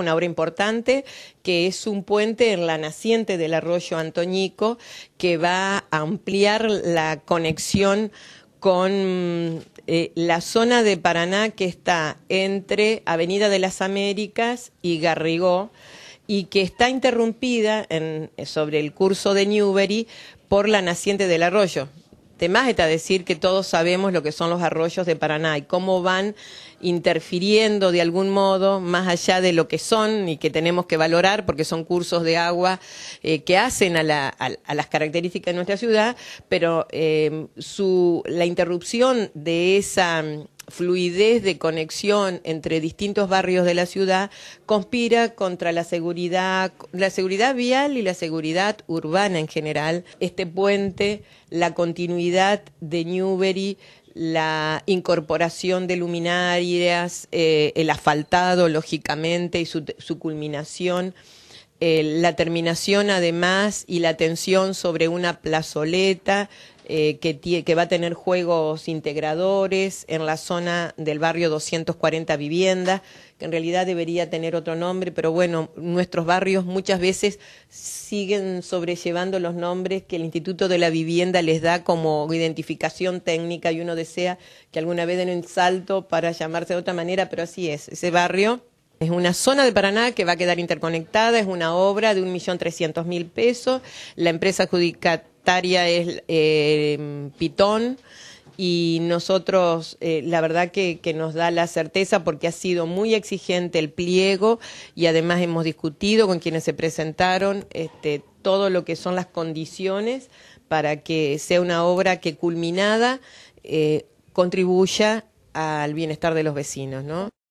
Una obra importante que es un puente en la naciente del arroyo Antoñico que va a ampliar la conexión con eh, la zona de Paraná que está entre Avenida de las Américas y Garrigó y que está interrumpida sobre el curso de Newbery por la naciente del arroyo más está decir que todos sabemos lo que son los arroyos de Paraná y cómo van interfiriendo de algún modo, más allá de lo que son y que tenemos que valorar, porque son cursos de agua eh, que hacen a, la, las características de nuestra ciudad, pero eh, su, la interrupción de esa fluidez de conexión entre distintos barrios de la ciudad conspira contra la seguridad, la seguridad vial y la seguridad urbana en general. Este puente, la continuidad de Newbery, la incorporación de luminarias, eh, el asfaltado, lógicamente, y su culminación eh, la terminación además y la atención sobre una plazoleta eh, que, va a tener juegos integradores en la zona del barrio 240 Vivienda, que en realidad debería tener otro nombre, pero bueno, nuestros barrios muchas veces siguen sobrellevando los nombres que el Instituto de la Vivienda les da como identificación técnica y uno desea que alguna vez den un salto para llamarse de otra manera, pero así es, ese barrio es una zona de Paraná que va a quedar interconectada, es una obra de 1.300.000 pesos. La empresa adjudicataria es eh, Pitón y nosotros eh, la verdad que, nos da la certeza porque ha sido muy exigente el pliego y además hemos discutido con quienes se presentaron este, todo lo que son las condiciones para que sea una obra que culminada eh, contribuya al bienestar de los vecinos, ¿no?